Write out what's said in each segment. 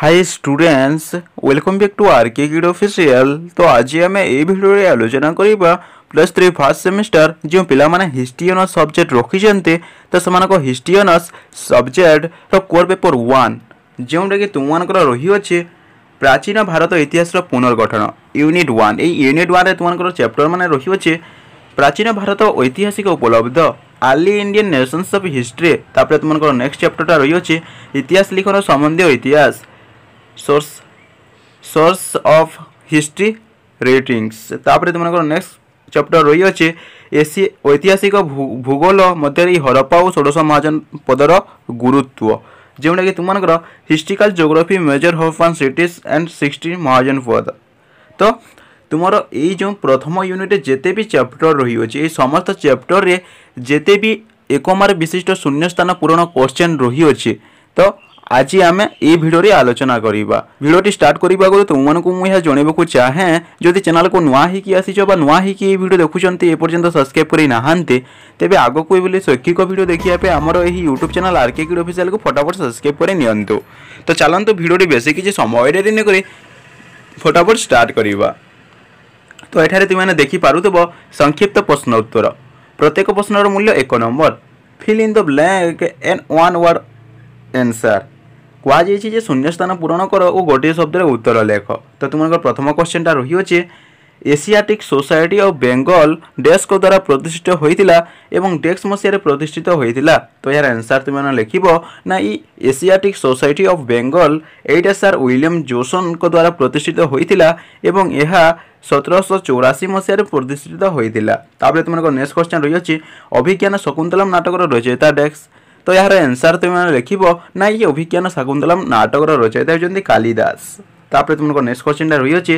high students welcome back to R K kid official তো আজ আমি এই ভিডিওরে আলোচনা করা প্লস থ্রি ফার্স্ট সেমিস্টার যে পিলামানে হিস্ট্রি অনার্স সবজেক্ট রখিছন্তি তো সেমানক হিস্ট্রি অনার্স সবজেক্ট র কোর পেপর ওয়ান যেটাকি তোমাদের রহিছে প্রাচীন ভারত ইতিহাসর পুনর্গঠন ইউনিট ওয়ান এই ইউনিট ওয়ানে তোমাদের চ্যাপ্টর মানে রহিছে প্রাচীন ভারত ঐতিহাসিক উপলব্ধ early Indian nations of history তাপরে তোমাদের নেক্সট চ্যাপ্টরটা রহিছে ইতিহাস লিখন সম্বন্ধীয় ইতিহাস source source of history ratings তাপরে তোমার নেক্সট চ্যাপ্টর রয়েছে এসি ঐতিহাসিক ভূগোল মধ্যে এই হরপ্পা ও ষোড়শ মহাজন পদর গুরুত্ব ଯେଉଁଟାକି ତୁମମାନଙ୍କର historical geography major hub and cities and sixty ମହାଜନ ପଦ ତ ତୁମର ଏଇ ଯେଉଁ ପ୍ରଥମ ୟୁନିଟ୍ରେ ଯେତେ ବି ଚାପ୍ଟର ରହିଅଛି ଏଇ ସମସ୍ତ ଚାପ୍ଟରରେ ଯେତେ ବି ଏକ ମାର୍କ ବିଶିଷ୍ଟ ଶୂନ୍ୟସ୍ଥାନ ପୂରଣ କୋଶ୍ଚେନ୍ ରହିଅଛି ତ ଆଜି ଆମେ ଏ ଭିଡ଼ିଓରେ ଆଲୋଚନା କରିବା ଭିଡ଼ିଓଟି ଷ୍ଟାର୍ଟ କରିବା ଆଗରୁ ତୁମମାନଙ୍କୁ ମୁଁ ଏହା ଜଣାଇବାକୁ ଚାହେଁ ଯଦି ଚ୍ୟାନେଲକୁ ନୂଆ ହେଇକି ଆସିଛ ବା ନୂଆ ହେଇକି ଏହି ଭିଡ଼ିଓ ଦେଖୁଛନ୍ତି ଏପର୍ଯ୍ୟନ୍ତ ସବସ୍କ୍ରାଇବ୍ କରିନାହାନ୍ତି ତେବେ ଆଗକୁ ଏଭଳି ଶୈକ୍ଷିକ ଭିଡ଼ିଓ ଦେଖିବା ପାଇଁ ଆମର ଏହି ୟୁଟ୍ୟୁବ୍ ଚ୍ୟାନେଲ୍ ଆର୍କେ କିଡ଼ ଅଫିସିଆଲକୁ ଫଟାଫଟ ସବସ୍କ୍ରାଇବ୍ କରି ନିଅନ୍ତୁ ତ ଚାଲନ୍ତୁ ଭିଡ଼ିଓଟି ବେଶୀ କିଛି ସମୟ ଡେରି ନକରି ଫଟାଫଟ ଷ୍ଟାର୍ଟ କରିବା ତ ଏଠାରେ ତୁମେମାନେ ଦେଖିପାରୁଥିବ ସଂକ୍ଷିପ୍ତ ପ୍ରଶ୍ନ ଉତ୍ତର ପ୍ରତ୍ୟେକ ପ୍ରଶ୍ନର ମୂଲ୍ୟ ଏକ number fill in the blank and one word answer କୁହାଯାଇଛି ଯେ ଶୂନ୍ୟସ୍ଥାନ ପୂରଣ କର ଓ ଗୋଟିଏ ଶବ୍ଦରେ ଉତ୍ତର ଲେଖ ତ ତୁମମାନଙ୍କର ପ୍ରଥମ କ୍ୱେଶ୍ଚନଟା ରହିଅଛି ଏସିଆଟିକ୍ ସୋସାଇଟି ଅଫ୍ ବେଙ୍ଗଲ ଡେସ୍କ ଦ୍ୱାରା ପ୍ରତିଷ୍ଠିତ ହୋଇଥିଲା ଏବଂ ଡେକ୍ସ ମସିହାରେ ପ୍ରତିଷ୍ଠିତ ହୋଇଥିଲା ତ ଏହାର ଆନ୍ସର୍ ତୁମେମାନେ ଲେଖିବ ନା ଇ ଏସିଆଟିକ୍ ସୋସାଇଟି ଅଫ୍ ବେଙ୍ଗଲ ଏଇଟା ସାର୍ ୱିଲିୟମ୍ ଜୋସନଙ୍କ ଦ୍ୱାରା ପ୍ରତିଷ୍ଠିତ ହୋଇଥିଲା ଏବଂ ଏହା ସତରଶହ ଚଉରାଶୀ ମସିହାରେ ପ୍ରତିଷ୍ଠିତ ହୋଇଥିଲା ତାପରେ ତୁମମାନଙ୍କ ନେକ୍ସଟ କ୍ୱେଶ୍ଚନ୍ ରହିଅଛି ଅଭିଜ୍ଞାନ ଶକୁନ୍ତଲମ୍ ନାଟକର ରଚୟିତା ଡେସ୍କ তো এর আনসার তুমি লিখব না ইয়ে অভিজ্ঞান শাকুন্তলম নাটকর রচয়িতা হচ্ছেন কালিদাস তাপরে তোমার নেক্সট কোশ্চিনটা রয়েছে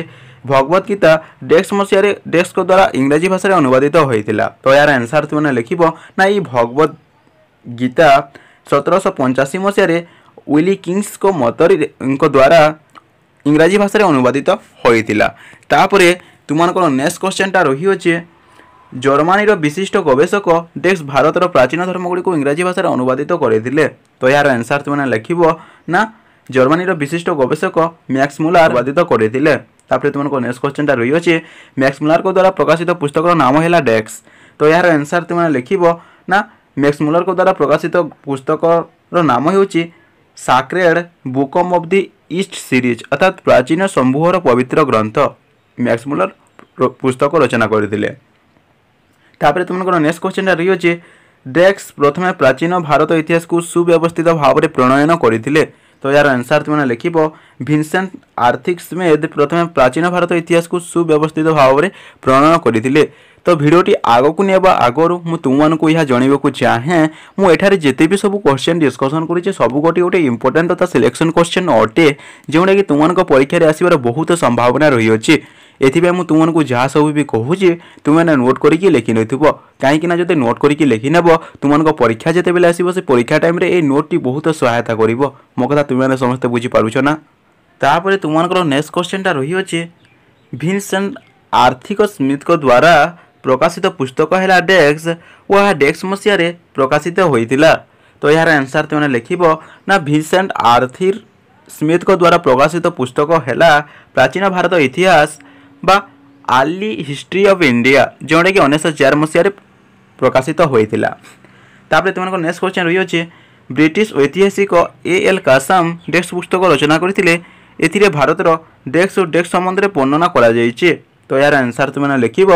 ভগবত গীতা ডেক্স মশিয়ার ডেক্সক দ্বারা ইংরাজী ভাষায় অনুবাদিত হয়েছিল তো এর আনসার তুমি লিখব না এই ভগবত গীতা সতেরশ পঞ্চাশী মশিয়ার উইলি কিংসক মতরীঙ্ক দ্বারা ইংরাজী ভাষায় অনুবাদিত হয়েছিল তাপরে তোমার নেক্সট কোশ্চেনটা রহিছে ଜର୍ମାନୀର ବିଶିଷ୍ଟ ଗବେଷକ ଡେକ୍ସ ଭାରତର ପ୍ରାଚୀନ ଧର୍ମଗୁଡ଼ିକୁ ଇଂରାଜୀ ଭାଷାରେ ଅନୁବାଦିତ କରିଥିଲେ ତ ଏହାର ଆନ୍ସର୍ ତୁମେ ଲେଖିବ ନା ଜର୍ମାନୀର ବିଶିଷ୍ଟ ଗବେଷକ ମ୍ୟାକ୍ସ ମୁଲାର ଅନୁବାଦିତ କରିଥିଲେ ତାପରେ ତୁମର ନେକ୍ସଟ କ୍ୱେଶ୍ଚନଟା ରହିଅଛି ମ୍ୟାକ୍ସ ମୁଲାରଙ୍କ ଦ୍ୱାରା ପ୍ରକାଶିତ ପୁସ୍ତକର ନାମ ହେଲା ଡେକ୍ସ ତ ଏହାର ଆନ୍ସର୍ ତୁମେ ଲେଖିବ ନା ମ୍ୟାକ୍ସ ମୁଲାରଙ୍କ ଦ୍ୱାରା ପ୍ରକାଶିତ ପୁସ୍ତକର ନାମ ହେଉଛି sacred books of the east series ଅର୍ଥାତ୍ ପ୍ରାଚୀନ ସମ୍ଭୂହର ପବିତ୍ର ଗ୍ରନ୍ଥ ମ୍ୟାକ୍ସ ମୁଲର ପୁସ୍ତକ ରଚନା କରିଥିଲେ ତାପରେ ତୁମମାନଙ୍କର ନେକ୍ସଟ କ୍ୱେଶ୍ଚନଟା ରହିଅଛି ଡେକ୍ସ ପ୍ରଥମେ ପ୍ରାଚୀନ ଭାରତ ଇତିହାସକୁ ସୁବ୍ୟବସ୍ଥିତ ଭାବରେ ପ୍ରଣୟନ କରିଥିଲେ ତ ଏହାର ଆନ୍ସର୍ ତୁମେ ଲେଖିବ ଭିନସେଣ୍ଟ ଆର୍ଥିକ ସ୍ମେଥ୍ ପ୍ରଥମେ ପ୍ରାଚୀନ ଭାରତ ଇତିହାସକୁ ସୁବ୍ୟବସ୍ଥିତ ଭାବରେ ପ୍ରଣୟନ କରିଥିଲେ ତ ଭିଡ଼ିଓଟି ଆଗକୁ ନେବା ଆଗରୁ ମୁଁ ତୁମମାନଙ୍କୁ ଏହା ଜଣାଇବାକୁ ଚାହେଁ ମୁଁ ଏଠାରେ ଯେତେ ବି ସବୁ କ୍ୱେଶ୍ଚନ୍ ଡିସ୍କସନ୍ କରିଛି ସବୁ ଗୋଟିଏ ଗୋଟେ ଇମ୍ପୋର୍ଟାଣ୍ଟ ତଥା ସିଲେକ୍ସନ୍ କ୍ୱେଶ୍ଚନ୍ ଅଟେ ଯେଉଁଟାକି ତୁମମାନଙ୍କ ପରୀକ୍ଷାରେ ଆସିବାର ବହୁତ ସମ୍ଭାବନା ରହିଅଛି ଏଥିପାଇଁ ମୁଁ ତୁମମାନଙ୍କୁ ଯାହା ସବୁ ବି କହୁଛି ତୁମେମାନେ ନୋଟ୍ କରିକି ଲେଖିନେଇଥିବ କାହିଁକିନା ଯଦି ନୋଟ୍ କରିକି ଲେଖିନେବ ତୁମମାନଙ୍କ ପରୀକ୍ଷା ଯେତେବେଳେ ଆସିବ ସେ ପରୀକ୍ଷା ଟାଇମ୍ରେ ଏଇ ନୋଟ୍ଟି ବହୁତ ସହାୟତା କରିବ ମୋ କଥା ତୁମେମାନେ ସମସ୍ତେ ବୁଝିପାରୁଛ ନା ତାପରେ ତୁମମାନଙ୍କର ନେକ୍ସଟ କ୍ୱେଶ୍ଚନଟା ରହିଅଛି ଭିନସେଣ୍ଟ ଆର୍ଥିକ ସ୍ମିଥ୍ଙ୍କ ଦ୍ୱାରା ପ୍ରକାଶିତ ପୁସ୍ତକ ହେଲା ଡେକ୍ସ ଓ ଏହା ଡେକ୍ସ ମସିହାରେ ପ୍ରକାଶିତ ହୋଇଥିଲା ତ ଏହାର ଆନ୍ସର୍ ତୁମେ ଲେଖିବ ନା ଭିନସେଣ୍ଟ ଆର୍ଥିର ସ୍ମିଥଙ୍କ ଦ୍ୱାରା ପ୍ରକାଶିତ ପୁସ୍ତକ ହେଲା ପ୍ରାଚୀନ ଭାରତ ଇତିହାସ বা আর্লি হিস্ট্রি অফ ইন্ডিয়া ଯେଉଁଟାକି ଉଣେଇଶହ ଚାରି ମସିହାରେ ପ୍ରକାଶିତ ହୋଇଥିଲା ତାପରେ ତୁମମାନଙ୍କ ନେକ୍ସଟ କ୍ୱେଶ୍ଚନ୍ ରହିଅଛି ବ୍ରିଟିଶ ଐତିହାସିକ ଏ ଏଲ୍ କାସାମ୍ ଡେସ୍କ ପୁସ୍ତକ ରଚନା କରିଥିଲେ ଏଥିରେ ଭାରତର ଡେସ୍କ ଓ ଡେସ୍କ ସମ୍ବନ୍ଧରେ ବର୍ଣ୍ଣନା କରାଯାଇଛି ତ ଏହାର ଆନ୍ସର୍ ତୁମେମାନେ ଲେଖିବ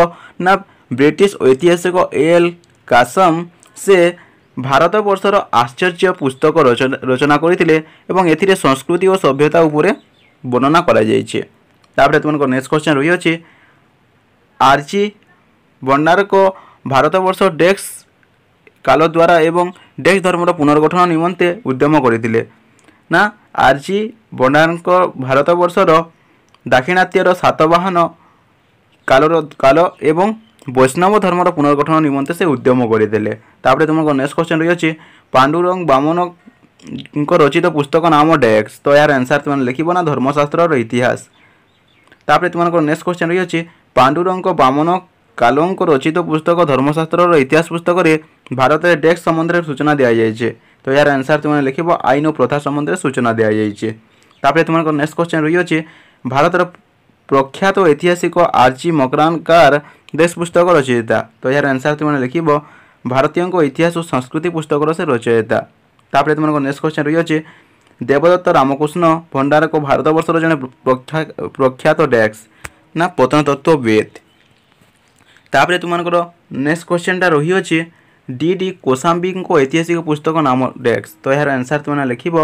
ନା ବ୍ରିଟିଶ ঐতিহাসিক এল কাসম সে ভারতবর্ষর আশ্চর্য পুস্তক রচনা করে এবং এতে সংস্কৃতি ও সভ্যতা উপরে বর্ণনা করা যাইছে ତାପରେ ତୁମମାନଙ୍କ ନେକ୍ସଟ କ୍ୱେଶ୍ଚନ୍ ରହିଅଛି ଆର୍ଜି ଭଣ୍ଡାରକ ଭାରତବର୍ଷ ଡେକ୍ସ କାଲ ଦ୍ୱାରା ଏବଂ ଡେକ୍ସ ଧର୍ମର ପୁନର୍ଗଠନ ନିମନ୍ତେ ଉଦ୍ୟମ କରିଥିଲେ ନା ଆର୍ଜି ଭଣ୍ଡାରଙ୍କ ଭାରତବର୍ଷର ଦାକ୍ଷିଣାତ୍ୟର ସାତବାହନ କାଲର କାଲ ଏବଂ ବୈଷ୍ଣବ ଧର୍ମର ପୁନର୍ଗଠନ ନିମନ୍ତେ ସେ ଉଦ୍ୟମ କରିଥିଲେ ତାପରେ ତୁମଙ୍କ ନେକ୍ସଟ କ୍ୱେଶ୍ଚନ୍ ରହିଅଛି ପାଣ୍ଡୁରଙ୍ଗ ବାମନଙ୍କ ରଚିତ ପୁସ୍ତକ ନାମ ଡେକ୍ସ ତ ଏହାର ଆନ୍ସର୍ ତୁମେ ଲେଖିବ ନା ଧର୍ମଶାସ୍ତ୍ରର ଇତିହାସ ତାପରେ ତୁମମାନଙ୍କର ନେକ୍ସଟ କ୍ୱେଶ୍ଚନ୍ ରହିଅଛି ପାଣ୍ଡୁରଙ୍କ ବାମନ କାଲୁଙ୍କ ରଚିତ ପୁସ୍ତକ ଧର୍ମଶାସ୍ତ୍ରର ଇତିହାସ ପୁସ୍ତକରେ ଭାରତରେ ଡେକ୍ସ ସମ୍ବନ୍ଧରେ ସୂଚନା ଦିଆଯାଇଛି ତ ଏହାର ଆନ୍ସର୍ ତୁମେ ଲେଖିବ ଆଇନ ଓ ପ୍ରଥା ସମ୍ବନ୍ଧରେ ସୂଚନା ଦିଆଯାଇଛି ତାପରେ ତୁମମାନଙ୍କର ନେକ୍ସଟ କ୍ୱେଶ୍ଚନ୍ ରହିଅଛି ଭାରତର ପ୍ରଖ୍ୟାତ ଐତିହାସିକ ଆର୍ଜି ମକରାନକାର ଦେଶ ପୁସ୍ତକ ରଚୟିତା ତ ଏହାର ଆନ୍ସର୍ ତୁମେ ଲେଖିବ ଭାରତୀୟଙ୍କ ଇତିହାସ ଓ ସଂସ୍କୃତି ପୁସ୍ତକର ସେ ରଚୟିତା ତାପରେ ତୁମମାନଙ୍କ ନେକ୍ସଟ କ୍ୱେଶ୍ଚନ୍ ରହିଅଛି ଦେବଦତ୍ତ ରାମକୃଷ୍ଣ ଭଣ୍ଡାରକ ଭାରତବର୍ଷର ଜଣେ ପ୍ରଖ୍ୟାତ ଡ୍ୟାକ୍ସ ନା ପତନତତ୍ତ୍ୱବିତ୍ ତାପରେ ତୁମମାନଙ୍କର ନେକ୍ସଟ କ୍ୱେଶ୍ଚନଟା ରହିଅଛି ଡି ଡି କୋସାମ୍ବିଙ୍କ ଐତିହାସିକ ପୁସ୍ତକ ନାମ ଡେକ୍ସ ତ ଏହାର ଆନ୍ସର୍ ତୁମେ ଲେଖିବ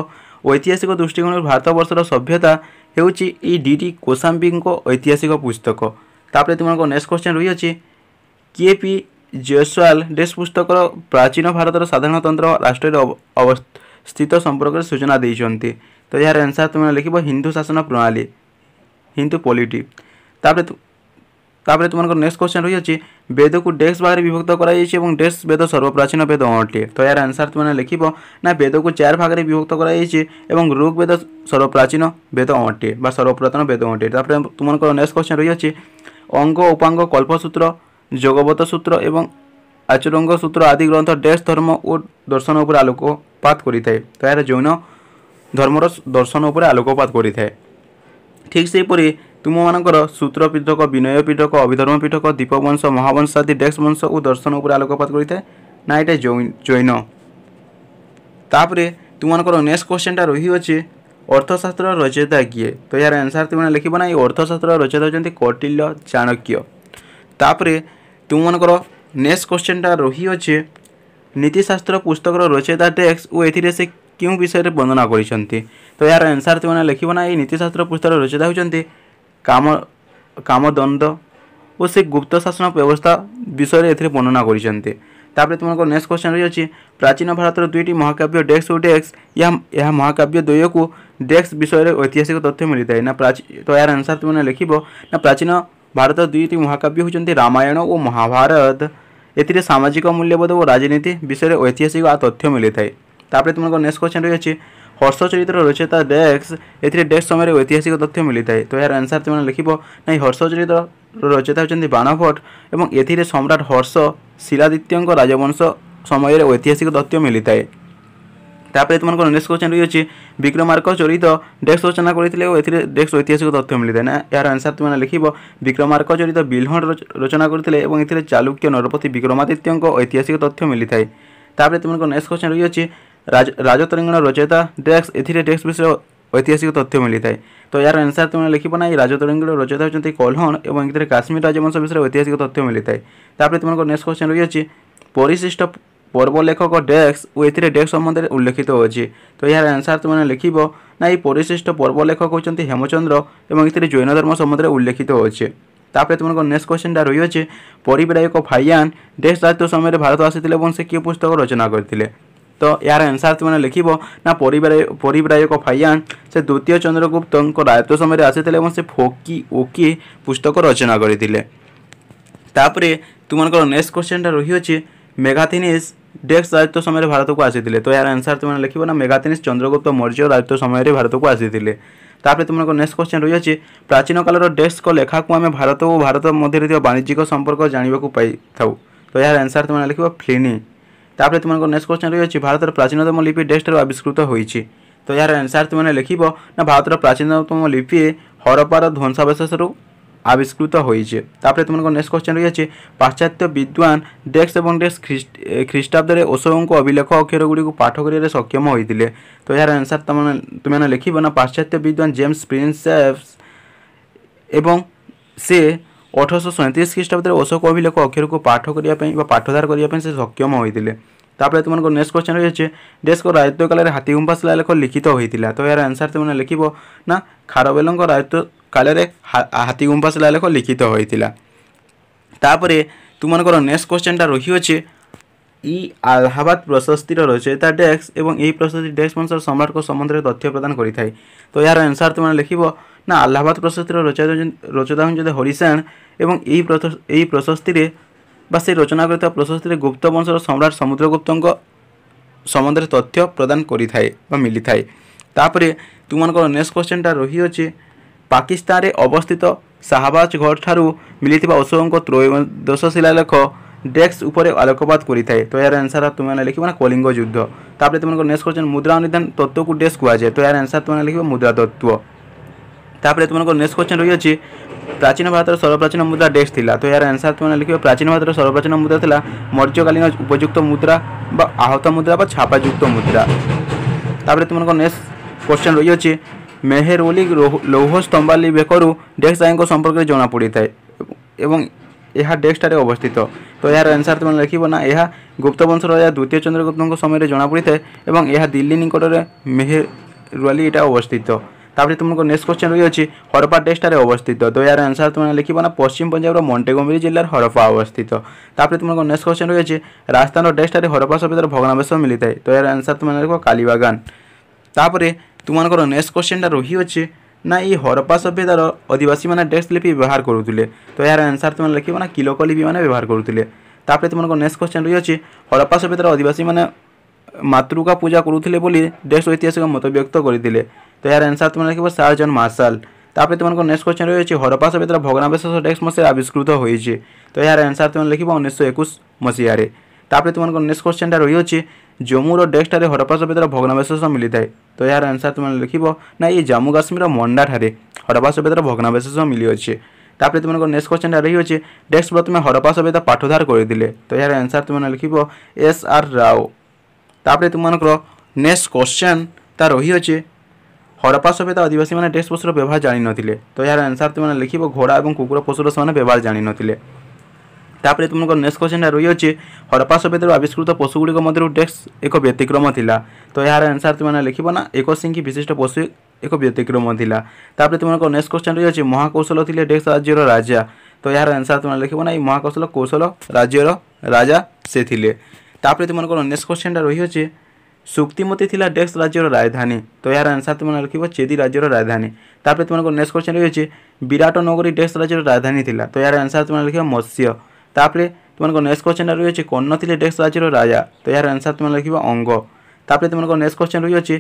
ଐତିହାସିକ ଦୃଷ୍ଟିକୋଣରୁ ଭାରତବର୍ଷର ସଭ୍ୟତା ହେଉଛି ଇ ଡି ଡି କୋସାମ୍ବିଙ୍କ ଐତିହାସିକ ପୁସ୍ତକ ତାପରେ ତୁମମାନଙ୍କ ନେକ୍ସଟ କ୍ୱେଶ୍ଚନ୍ ରହିଅଛି କିଏ ପି ଜୟସ୍ୱାଲ ଡେସ୍ ପୁସ୍ତକର ପ୍ରାଚୀନ ଭାରତର ସାଧାରଣତନ୍ତ୍ର ରାଷ୍ଟ୍ରରେ ଅବସ୍ଥା ସ୍ଥିତ ସମ୍ପର୍କରେ ସୂଚନା ଦେଇଛନ୍ତି ତ ଏହାର ଆନ୍ସର୍ ତୁମେ ଲେଖିବ ହିନ୍ଦୁ ଶାସନ ପ୍ରଣାଳୀ ହିନ୍ଦୁ ପଲିଟି ତାପରେ ତାପରେ তোমার নেক্সট কোশ্চেন রয়েছে বেদকু ডেক্স ভাগে বিভক্ত করা যাইছে এবং ডেক্স বেদ সর্বপ্রাচীন বেদ অটে তো এর আনসার তুমি লিখব না বেদকু চার ভাগে বিভক্ত করা যাইছে এবং ঋগ বেদ সর্বপ্রাচীন বেদ অটে বা সর্বপুরাতন বেদ অটে তারপরে তোমার নেক্সট কোশ্চেন রয়েছে অঙ্গ উপাঙ্গ কল্পসূত্র যোগবত সূত্র এবং ଆଚୁରଙ୍ଗ ସୂତ୍ର ଆଦି ଗ୍ରନ୍ଥ ଡେସ୍ ଧର୍ମ ଓ ଦର୍ଶନ ଉପରେ ଆଲୋକପାତ କରିଥାଏ ତ ଏହାର ଜୈନ ଧର୍ମର ଦର୍ଶନ ଉପରେ ଆଲୋକପାତ କରିଥାଏ ଠିକ୍ ସେହିପରି ତୁମମାନଙ୍କର ସୂତ୍ର ପୀଠକ ବିନୟ ପୀଠକ ଅଭିଧର୍ମ ପୀଠକ ଦୀପବଂଶ ମହାବଂଶ ଆଦି ଡେକ୍ସ ବଂଶ ଓ ଦର୍ଶନ ଉପରେ ଆଲୋକପାତ କରିଥାଏ ନା ଏଇଟା ଜୈନ ତାପରେ ତୁମମାନଙ୍କର ନେକ୍ସଟ କ୍ୱେଶ୍ଚନଟା ରହିଅଛି ଅର୍ଥଶାସ୍ତ୍ର ରଚୟିତା କିଏ ତ ଏହାର ଆନ୍ସର ତୁମେ ଲେଖିବ ନା ଏଇ ଅର୍ଥଶାସ୍ତ୍ର ରଚୟିତା ହେଉଛନ୍ତି କୌଟିଲ୍ୟ ଚାଣକ୍ୟ ତାପରେ ତୁମମାନଙ୍କର নেক্সট কোশ্চেনটা রহিছে নীতিশাস্ত্র পুস্তকর রচয়িতা টেক্স ও এতে সে কেউ বিষয়ে বর্ণনা করেছেন তো এর আনসার তুমি লিখব না এই নীতিশাস্ত্র পুস্তকর রচয়িতা হচ্ছেন কাম কামদণ্ড ও সে গুপ্ত শাসন ব্যবস্থা বিষয়ে এতে বর্ণনা করেছেন তাপরে তোমার নেক্সট কোশ্চেন রয়েছে প্রাচীন ভারতের দুইটি মহাকাব্য ডেক্স ও ডেক্স ইয়া মহাকাব্য দ্বয়কু ডেক্স বিষয়ে ঐতিহাসিক তথ্য মিলিথায় না প্রাচী তো এর আনসার তুমি লিখব না প্রাচীন দুইটি মহাকাব্য ଦୁଇଟି রামায়ণ ও মহাভারত এতে সামাজিক মূল্যবোধ ও রাজনীতি বিষয়ে ঐতিহাসিক আর তথ্য মিলে থাকে তাপরে তোমার নেক্সট কোশ্চেন রয়েছে হর্ষ চরিত্র রচয়িতা ডেক্স এতে ডেক্স সময়ের ঐতিহাসিক তথ্য মিলে থাকে তো এর আনসার তোমার লিখব না হর্ষ চরিত্র রচয়িতা হচ্ছেন বাণভট এবং এতে সম্রাট হর্ষ শিলাদিত্য রাজবংশ সময়ের ঐতিহাসিক তথ্য মিলে থাকে ତାପରେ ତୁମମାନଙ୍କର ନେକ୍ସଟ କ୍ୱେଶ୍ଚନ ରହିଅଛି ବିକ୍ରମାର୍କ ଚରିତ ଡେକ୍ସ ରଚନା କରିଥିଲେ ଓ ଏଥିରେ ଡେକ୍ସ ଐତିହାସିକ ତଥ୍ୟ ମିଳିଥାଏ ନା ଏହାର ଆନ୍ସର ତୁମେମାନେ ଲେଖିବ ବିକ୍ରମାର୍କ ଚରିତ ବିଲ୍ହଣ ରଚନା କରିଥିଲେ ଏବଂ ଏଥିରେ ଚାଲୁକ୍ୟ ନରପତି ବିକ୍ରମାଦିତ୍ୟଙ୍କ ଐତିହାସିକ ତଥ୍ୟ ମିଳିଥାଏ ତାପରେ ତୁମମାନଙ୍କ ନେକ୍ସଟ କ୍ୱେଶ୍ଚନ ରହିଅଛି ରାଜତରଙ୍ଗଣ ରଚୟିତା ଡେକ୍ସ ଏଥିରେ ଡେକ୍ସ ବିଷୟରେ ঐতিহাসিক তথ্য মিলিথায় তো এর আনসার তুমি লিখব না এই রাজতরঙ্গীর রচয়িতা হচ্ছেন কলহন এবং এতে কাশ্মীর রাজবংশ বিষয়ে ঐতিহাসিক তথ্য মিলিথায় তাপরে তোমার নেক্সট কোশ্চেন রয়েছে পরিশিষ্ট পর্বলেখক ডেক্স ও এতে ডেক্স সম্বন্ধে উল্লেখিত অছি তো এর আনসার তুমি লিখব না এই পরিশিষ্ট পর্বলেখক হচ্ছেন হেমচন্দ্র এবং এতে জৈন ধর্ম সম্বন্ধে উল্লেখিত অছে তাপরে তোমার নেক্সট কোশ্চেনটা রয়েছে পরিব্রায়ক ফাইয়ান ডেক্স রাজ্য সময় ভারত আসিলে এবং সে কি পুস্তক রচনা করে তো এর আনসার তুমি লিখব না পরিব্রায়ক ফাইয়ান সে দ্বিতীয় চন্দ্রগুপ্ত রায়ত্ব সময় আসিলে এবং সে ফোকি ওকি পুস্তক রচনা করে তাপরে তোমার নেক্সট কোশ্চেনটা রয়েছে মেঘাথিনিস ଡେକ୍ସ ଦାୟିତ୍ୱ ସମୟରେ ଭାରତକୁ ଆସିଥିଲେ ତ ଏହାର ଆନ୍ସର୍ ତୁମେ ଲେଖିବ ନା ମେଗାତେନିସ୍ ଚନ୍ଦ୍ରଗୁପ୍ତ ମୌର୍ଯ୍ୟ ଦାୟିତ୍ୱ ସମୟରେ ଭାରତକୁ ଆସିଥିଲେ ତାପରେ ତୁମର ନେକ୍ସଟ କ୍ୱେଶ୍ଚନ୍ ରହିଅଛି ପ୍ରାଚୀନ କାଳର ଡେସ୍କ ଲେଖାକୁ ଆମେ ଭାରତ ଓ ଭାରତ ମଧ୍ୟରେ ଥିବା ବାଣିଜ୍ୟିକ ସମ୍ପର୍କ ଜାଣିବାକୁ ପାଇଥାଉ ତ ଏହାର ଆନ୍ସର୍ ତୁମେ ଲେଖିବ ଫ୍ଲିନି ତାପରେ ତୁମର ନେକ୍ସଟ କ୍ୱେଶ୍ଚନ୍ ରହିଅଛି ଭାରତର ପ୍ରାଚୀନତମ ଲିପି ଡେସ୍କଠାରୁ ଆବିଷ୍କୃତ ହୋଇଛି ତ ଏହାର ଆନ୍ସର୍ ତୁମେ ଲେଖିବ ନା ଭାରତର ପ୍ରାଚୀନତମ ଲିପି ହରପାର ଧ୍ୱଂସାବଶେଷରୁ আবিষ্কৃত হয়েছে তারপরে তোমাদের নেক্সট কোশ্চেন রয়েছে পাশ্চাত্য বিদ্বান ডেক্স এবং ডেক্স খ্রিস্টাব্দরে ওষধঙ্ক অভিলেখ অক্ষরগুড়ি পাঠ করিয়া সক্ষম হয়েছিল তো এর আনসার তোমার তুমি লিখব না পাশ্চাত্য বিদ্বান জেমস প্রিন্সেস এবং সে অঠরশো সৈঁত্রিশ খ্রিস্টাব্দে অশোক অভিলেখ অক্ষরকে পাঠ করা বা পাঠদার করা সে সক্ষম হয়েছিল তাপরে তোমার নেক্সট কোশ্চেন রয়েছে দেশক রাজত্বকালের হাতীগুম্ফা শিলালেখ লিখিত হয়েছিল তো এর আনসার তুমি লিখব না খারবেলঙ্ক রাজত্ব হাতি କାଳରେ ହାତୀଗୁମ୍ଫା ଶିଳାଲେଖ ଲିଖିତ ହୋଇଥିଲା ତାପରେ ତୁମମାନଙ୍କର ନେକ୍ସଟ କ୍ୱେଶ୍ଚନଟା ରହିଅଛି ই আলাহাবাদ প্রশস্তির রচয়িতা ডেস্ক এবং এই প্রশস্তি ডেস্ক অনুসারে সম্রাটক সম্বন্ধে তথ্য প্রদান করে থাকে তো এর আনসার তোমার লিখব না আলাহাবাদ প্রশস্তির রচয়িতা রচয়িতা হচ্ছে হরিসেন এবং এই এই প্রশস্তিরে বা সেই রচনা করে প্রশস্তিরে গুপ্ত বংশর সম্রাট সমুদ্রগুপ্ত সম্বন্ধে তথ্য প্রদান করে থাকে বা মিলি থাকে তাপরে তোমার নেক্সট কোশ্চেনটা রহিছে ପାକିସ୍ତାନରେ ଅବସ୍ଥିତ ଶାହବାଜଗଡ଼ଠାରୁ ମିଳିଥିବା ଅଶୋକଙ୍କ ତ୍ରୟୋଦଶ ଶିଳାଲେଖ ডেস্ক উপরে আলোকপাত করে থাকে তো এর আনসার তুমি লিখবে না কলিঙ্গ যুদ্ধ তাপরে তোমার নেক্সট কোশ্চেন মুদ্রা অনুদান তত্ত্বকু ডেস্ক কুহযায় তো এর আনসার তুমি লিখবে মুদ্রা তত্ত্ব তাপরে তোমার নেক্সট কোশ্চেন রয়েছে প্রাচীন ভারতের সর্বপ্রাচীন মুদ্রা ডেস্ক লা তো এর আনসার তুমি লিখবে প্রাচীন ভারতের সর্বপ্রাচীন মুদ্রা লা মর্যকালীন উপযুক্ত মুদ্রা বা আহত মুদ্রা বা ছাপাযুক্ত মুদ্রা তাপরে তোমার নেক্সট কোশ্চেন রয়েছে ମେହେରଉଲି ଲୌହସ୍ତମ୍ବାଲି ବେକରୁ ଡେକ୍ସ ଆଇନଙ୍କ ସମ୍ପର୍କରେ ଜଣାପଡ଼ିଥାଏ ଏବଂ ଏହା ଡେକ୍ସଠାରେ ଅବସ୍ଥିତ ତ ଏହାର ଆନ୍ସର୍ ତୁମେ ଲେଖିବ ନା ଏହା ଗୁପ୍ତ ବଂଶର ଏହା ଦ୍ୱିତୀୟ ଚନ୍ଦ୍ରଗୁପ୍ତଙ୍କ ସମୟରେ ଜଣାପଡ଼ିଥାଏ ଏବଂ ଏହା ଦିଲ୍ଲୀ ନିକଟରେ ମେହେରୱାଲି ଏଇଟା ଅବସ୍ଥିତ ତାପରେ ତୁମକୁ ନେକ୍ସଟ କ୍ୱେଶ୍ଚନ୍ ରହିଅଛି ହରପା ଡେକ୍ସଠାରେ ଅବସ୍ଥିତ ତ ଏହାର ଆନ୍ସର୍ ତୁମେ ଲେଖିବ ନା ପଶ୍ଚିମ ପଞ୍ଜାବର ମଣ୍ଟେଗୋମେରୀ ଜିଲ୍ଲାର ହରପା ଅବସ୍ଥିତ ତାପରେ ତୁମକୁ ନେକ୍ସଟ କ୍ୱେଶ୍ଚନ୍ ରହିଅଛି ରାଜସ୍ଥାନର ଡେକ୍ସଠାରେ ହରପା ସଭ୍ୟତାର ଭଗ୍ନାବଶେଷ ମିଳିଥାଏ ତ ଏହାର ଆନ୍ସର୍ ତୁମେ ଲେଖିବ କାଲିବାଗାନ ତାପରେ তোমার নেক্সট কোশ্চেনটা রহিছে না এই হরপ্পা সভ্যতার অধিবাসী মানে ডেস্ক লিপি ব্যবহার করুলে তো এর আনসার তোমার লিখব না কিলক লিপি মানে ব্যবহার করুলে তাপরে তোমার নেক্সট কোশ্চেন রয়েছে হরপ্পা সভ্যতার অধিবাসী মানে মাতৃকা পূজা করুলে বলে ডেস্ক ঐতিহাসিক মতব্যক্ত করে তো এর আনসার তোমার লিখব সার্জন মার্শাল তাপরে তোমার নেক্সট কোশ্চেন রয়েছে হরপ্পা সভ্যতার ভগ্নাবশেষ ডেস্ক মশায় আবিষ্কৃত হয়েছে তো এর আনসার তোমার লিখব উনিশশো একুশ মশিয়ারে ତାପରେ ତୁମମାନଙ୍କୁ ନେକ୍ସଟ କ୍ୱେଶ୍ଚନଟା ରହିଅଛି ଜମ୍ମୁର ଡେସ୍କଠାରେ ହରପ୍ପା ସଭ୍ୟତାର ଭଗ୍ନାବଶେଷ ମିଳିଥାଏ ତ ଏହାର ଆନ୍ସର୍ ତୁମେ ଲେଖିବ ନା ଏଇ ଜାମ୍ମୁ କାଶ୍ମୀରର ମଣ୍ଡାଠାରେ ହରପ୍ପା ସଭ୍ୟତାର ଭଗ୍ନାବଶେଷ ମିଳିଅଛି ତାପରେ ତୁମମାନଙ୍କ ନେକ୍ସଟ କ୍ୱେଶ୍ଚନଟା ରହିଅଛି ଡେସ୍କ ପ୍ରଥମେ ହରପ୍ପା ସଭ୍ୟତା ପାଠୋଦ୍ଧାର କରିଥିଲେ ତ ଏହାର ଆନ୍ସର୍ ତୁମେ ଲେଖିବ ଏସ୍ ଆର୍ ରାଓ ତାପରେ ତୁମମାନଙ୍କର ନେକ୍ସଟ କ୍ୱେଶ୍ଚନଟା ରହିଅଛି হরপ্পা ସଭ୍ୟତା অধিবাসী মানে ডেস্ক ବ୍ୟବହାର ଜାଣିନଥିଲେ ତ ଏହାର ଆନ୍ସର୍ ତୁମେ ଲେଖିବ ଘୋଡ଼ା ଏବଂ କୁକୁର ପଶୁର ସେମାନେ ବ୍ୟବହାର ଜାଣିନଥିଲେ ତାପରେ ତୁମର ନେକ୍ସଟ କ୍ୱେଶ୍ଚନଟା ରହିଅଛି ହରପା ସଭ୍ୟତାରୁ ଆବିଷ୍କୃତ ପଶୁଗୁଡ଼ିକ ମଧ୍ୟରୁ ଡେକ୍ସ ଏକ ବ୍ୟତିକ୍ରମ ଥିଲା ତ ଏହାର ଆନ୍ସର ତୁମେ ଲେଖିବ ନା ଏକ ଶିଙ୍କି ବିଶିଷ୍ଟ ପଶୁ ଏକ ବ୍ୟତିକ୍ରମ ଥିଲା ତାପରେ ତୁମର ନେକ୍ସଟ କ୍ୱେଶ୍ଚନ ରହିଅଛି ମହାକୌଶଳ ଥିଲେ ଡେକ୍ସ ରାଜ୍ୟର ରାଜା ତ ଏହାର ଆନ୍ସର ତୁମେ ଲେଖିବ ନା ଏଇ ମହାକୌଶଳ କୌଶଳ ରାଜ୍ୟର ରାଜା ସେ ଥିଲେ ତାପରେ ତୁମର ନେକ୍ସଟ କ୍ୱେଶ୍ଚନଟା ରହିଅଛି ଶୁକ୍ତିମତୀ ଥିଲା ଡେକ୍ସ ରାଜ୍ୟର ରାଜଧାନୀ ତ ଏହାର ଆନ୍ସର ତୁମେ ଲେଖିବ ଚେଦି ରାଜ୍ୟର ରାଜଧାନୀ ତାପରେ ତୁମର ନେକ୍ସଟ କ୍ୱେଶ୍ଚନ ରହିଅଛି ବିରାଟ ନଗରୀ ଡେକ୍ସ ରାଜ୍ୟର ରାଜଧାନୀ ଥିଲା ତ ଏହାର ଆନ୍ସର ତୁମେ ଲେଖିବ ମତ୍ସ୍ୟ ତାପରେ ତୁମର ନେକ୍ସଟ କ୍ୱେଶ୍ଚନ୍ ରହିଅଛି କର୍ଣ୍ଣଥିଲେ ଡେକ୍ସ ରାଜ୍ୟର ରାଜା ତ ଏହାର ଆନ୍ସର୍ ତୁମେ ଲେଖିବ ଅଙ୍ଗ ତାପରେ ତୁମର ନେକ୍ସଟ କ୍ୱେଶ୍ଚନ୍ ରହିଅଛି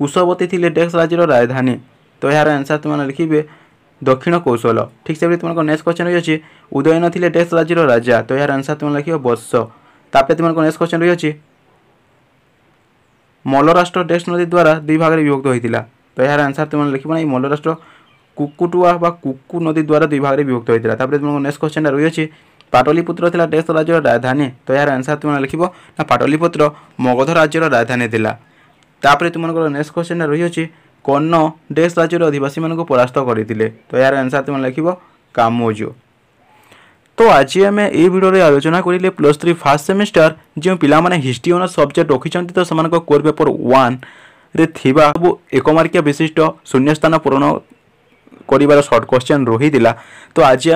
କୁଶବତୀ ଥିଲେ ଡେକ୍ସ ରାଜ୍ୟର ରାଜଧାନୀ ତ ଏହାର ଆନ୍ସର୍ ତୁମେ ଲେଖିବେ ଦକ୍ଷିଣ କୌଶଳ ଠିକ୍ ସେଭଳି ତୁମର ନେକ୍ସଟ କ୍ୱେଶ୍ଚନ୍ ରହିଅଛି ଉଦୟନ ଥିଲେ ଡେକ୍ସ ରାଜ୍ୟର ରାଜା ତ ଏହାର ଆନ୍ସର୍ ତୁମେ ଲେଖିବ ବର୍ଷ ତାପରେ ତୁମର ନେକ୍ସଟ କ୍ୱେଶ୍ଚନ୍ ରହିଅଛି ମଲ୍ଲରାଷ୍ଟ୍ର ଡେକ୍ସ ନଦୀ ଦ୍ୱାରା ଦୁଇ ଭାଗରେ ବିଭକ୍ତ ହୋଇଥିଲା ତ ଏହାର ଆନ୍ସର୍ ତୁମେ ଲେଖିବ ନାହିଁ ମଲ୍ଲରାଷ୍ଟ୍ର କୁକୁଟୁଆ বা কুকু নদী দ্বারা দুই ভাগে বিভক্ত হয়েছিল তারপরে তোমার নেক্সট কোশ্চেনটা রয়েছে ପାଟଲିପୁତ୍ର ଥିଲା ଡେସ୍ ରାଜ୍ୟର ରାଜଧାନୀ ତ ଏହାର ଆନ୍ସର୍ ତୁମେ ଲେଖିବ ନା ପାଟଲିପୁତ୍ର ମଗଧ ରାଜ୍ୟର ରାଜଧାନୀ ଥିଲା ତାପରେ ତୁମମାନଙ୍କର ନେକ୍ସଟ କ୍ୱେଶ୍ଚିନ୍ଟା ରହିଅଛି କର୍ଣ୍ଣ ଡେସ୍ ରାଜ୍ୟର ଅଧିବାସୀମାନଙ୍କୁ ପରାସ୍ତ କରିଥିଲେ ତ ଏହାର ଆନ୍ସର୍ ତୁମେ ଲେଖିବ କାମୋଜ तो आज आम ये भिडियो आलोचना करें प्लस थ्री फास्ट सेमिस्टर जो पाने हिस्ट्री अनर्स सब्जेक्ट रखी तो से कोर पेपर वन रे सब एक मार्किया विशिष्ट शून्य स्थान पूरण कर सर्ट क्वेश्चन रही तो आज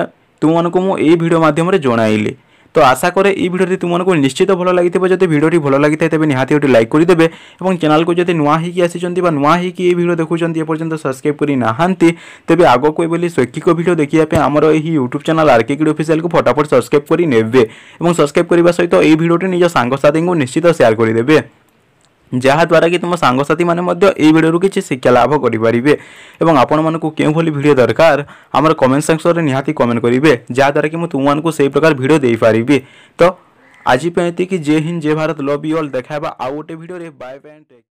ତୁମମାନଙ୍କୁ ମୁଁ ଏଇ ଭିଡ଼ିଓ ମାଧ୍ୟମରେ ଜଣାଇଲି তো আশা করে এই ভিডিওটি তোমাকে নিশ্চিত ভালো লাগিথিব যদি ভিডিওটি ভালো লাগি তবে নিহতি গোটি লাইক করে দেবে এবং চ্যানেলকে যদি নূয়া হইকি আসিছেন বা নূয়া হইকি এই ভিডিও দেখুছেন এপর্যন্ত সবসক্রাইব করে না তবে আগুক এভাবে শৈক্ষিক ভিডিও দেখা আমার এই ইউট্যুব চ্যানেল আরকে কিড অফিসিয়ালকে ফটাফট সবসক্রাইব করে নেবে এবং সবসক্রাইব করা সহ এই ভিডিওটি নিজ সাংসাথী নিশ্চিত সেয়ার করে দেবে ଯାହାଦ୍ୱାରା କି ତୁମ ସାଙ୍ଗସାଥିମାନେ ମଧ୍ୟ ଏହି ଭିଡ଼ିଓରୁ କିଛି ଶିକ୍ଷା ଲାଭ କରିପାରିବେ ଏବଂ ଆପଣମାନଙ୍କୁ କେଉଁଭଳି ଭିଡ଼ିଓ ଦରକାର ଆମର କମେଣ୍ଟ ସେକ୍ସନ୍ରେ ନିହାତି କମେଣ୍ଟ କରିବେ ଯାହାଦ୍ୱାରା କି ମୁଁ ତୁମମାନଙ୍କୁ ସେହି ପ୍ରକାର ଭିଡ଼ିଓ ଦେଇପାରିବି ତ ଆଜି ପାଇଁ ଏତିକି ଜୟ ହିନ୍ଦ ଜୟ ଭାରତ ଲଭ୍ ୟୁ ଅଲ୍ ଦେଖାହେବା ଆଉ ଗୋଟେ ଭିଡ଼ିଓରେ ବାଏ ବାଏ ଆଣ୍ଡ ଟେକ୍